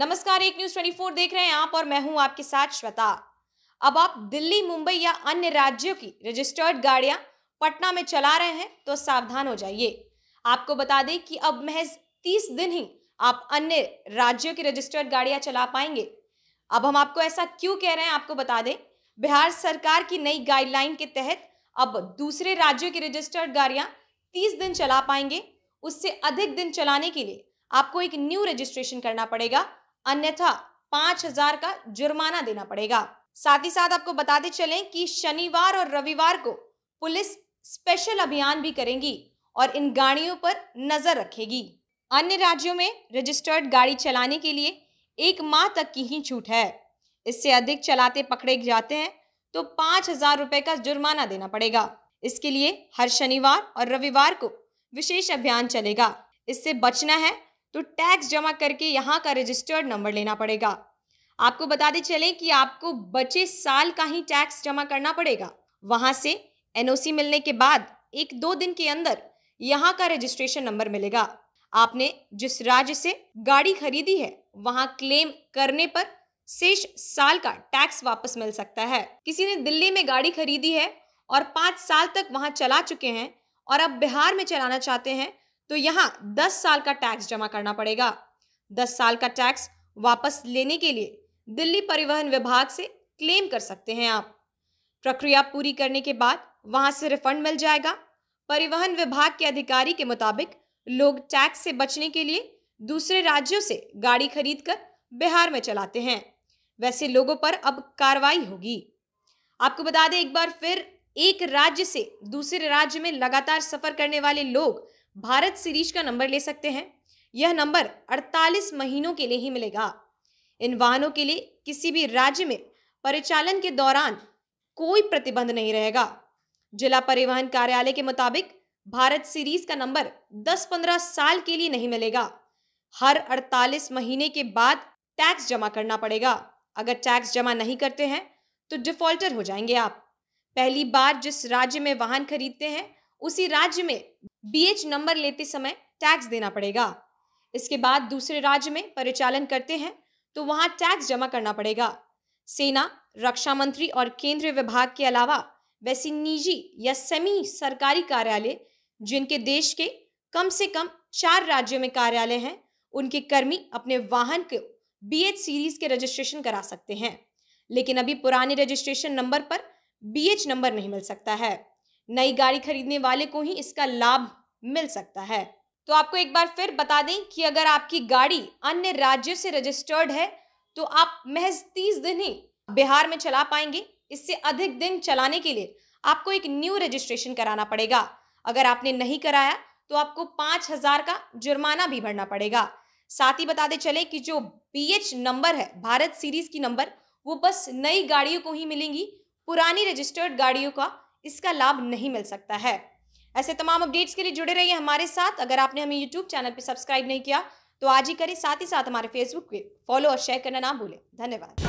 नमस्कार एक न्यूज 24 देख रहे हैं आप और मैं हूं आपके साथ श्वेता अब आप दिल्ली मुंबई या अन्य राज्यों की रजिस्टर्ड गाड़ियां पटना में चला रहे हैं तो सावधान हो जाइए आपको बता दें कि अब महज 30 दिन ही आप अन्य राज्यों की रजिस्टर्ड गाड़ियां चला पाएंगे अब हम आपको ऐसा क्यों कह रहे हैं आपको बता दें बिहार सरकार की नई गाइडलाइन के तहत अब दूसरे राज्यों की रजिस्टर्ड गाड़ियां तीस दिन चला पाएंगे उससे अधिक दिन चलाने के लिए आपको एक न्यू रजिस्ट्रेशन करना पड़ेगा अन्यथा पांच हजार का जुर्माना देना पड़ेगा साथ ही साथ आपको बताते चलें कि शनिवार और रविवार को पुलिस स्पेशल अभियान भी करेंगी और इन गाड़ियों पर नजर रखेगी अन्य राज्यों में रजिस्टर्ड गाड़ी चलाने के लिए एक माह तक की ही छूट है इससे अधिक चलाते पकड़े जाते हैं तो पांच हजार रुपए का जुर्माना देना पड़ेगा इसके लिए हर शनिवार और रविवार को विशेष अभियान चलेगा इससे बचना है तो टैक्स जमा करके यहाँ का रजिस्टर्ड नंबर लेना पड़ेगा आपको बताते चलें कि आपको बचे साल का ही टैक्स जमा करना पड़ेगा वहाँ से एनओसी मिलने के बाद एक दो दिन के अंदर यहाँ का रजिस्ट्रेशन नंबर मिलेगा आपने जिस राज्य से गाड़ी खरीदी है वहाँ क्लेम करने पर शेष साल का टैक्स वापस मिल सकता है किसी ने दिल्ली में गाड़ी खरीदी है और पाँच साल तक वहाँ चला चुके हैं और अब बिहार में चलाना चाहते हैं तो यहाँ दस साल का टैक्स जमा करना पड़ेगा दस साल का टैक्स वापस लेने के लिए दिल्ली परिवहन विभाग से क्लेम कर सकते हैं आप प्रक्रिया पूरी करने के बाद वहां से रिफंड मिल जाएगा परिवहन विभाग के अधिकारी के मुताबिक लोग टैक्स से बचने के लिए दूसरे राज्यों से गाड़ी खरीद कर बिहार में चलाते हैं वैसे लोगों पर अब कार्रवाई होगी आपको बता दें एक बार फिर एक राज्य से दूसरे राज्य में लगातार सफर करने वाले लोग भारत सीरीज का नंबर ले सकते हैं यह नंबर 48 महीनों के लिए ही मिलेगा इन वाहनों के लिए किसी भी राज्य में परिचालन के दौरान कोई प्रतिबंध नहीं रहेगा जिला परिवहन कार्यालय के मुताबिक भारत सीरीज का नंबर 10-15 साल के लिए नहीं मिलेगा हर 48 महीने के बाद टैक्स जमा करना पड़ेगा अगर टैक्स जमा नहीं करते हैं तो डिफॉल्टर हो जाएंगे आप पहली बार जिस राज्य में वाहन खरीदते हैं उसी राज्य में बीएच नंबर लेते समय टैक्स देना पड़ेगा इसके बाद दूसरे राज्य में परिचालन करते हैं तो वहाँ टैक्स जमा करना पड़ेगा सेना रक्षा मंत्री और केंद्रीय विभाग के अलावा वैसी निजी या सेमी सरकारी कार्यालय जिनके देश के कम से कम चार राज्यों में कार्यालय हैं उनके कर्मी अपने वाहन को बी एच सीरीज के रजिस्ट्रेशन करा सकते हैं लेकिन अभी पुराने रजिस्ट्रेशन नंबर पर बी एच नंबर नहीं मिल सकता है नई गाड़ी खरीदने वाले को ही इसका लाभ मिल सकता है तो आपको एक बार फिर बता दें कि अगर आपकी गाड़ी अन्य राज्यों से रजिस्टर्ड है तो आप महज तीस दिन ही बिहार में चला पाएंगे इससे अधिक दिन चलाने के लिए आपको एक न्यू रजिस्ट्रेशन कराना पड़ेगा अगर आपने नहीं कराया तो आपको पाँच हजार का जुर्माना भी भरना पड़ेगा साथ ही बताते चले कि जो बी नंबर है भारत सीरीज की नंबर वो बस नई गाड़ियों को ही मिलेंगी पुरानी रजिस्टर्ड गाड़ियों का इसका लाभ नहीं मिल सकता है ऐसे तमाम अपडेट्स के लिए जुड़े रहिए हमारे साथ अगर आपने हमें यूट्यूब चैनल पर सब्सक्राइब नहीं किया तो आज ही करें साथ ही साथ हमारे फेसबुक पे फॉलो और शेयर करना ना भूलें धन्यवाद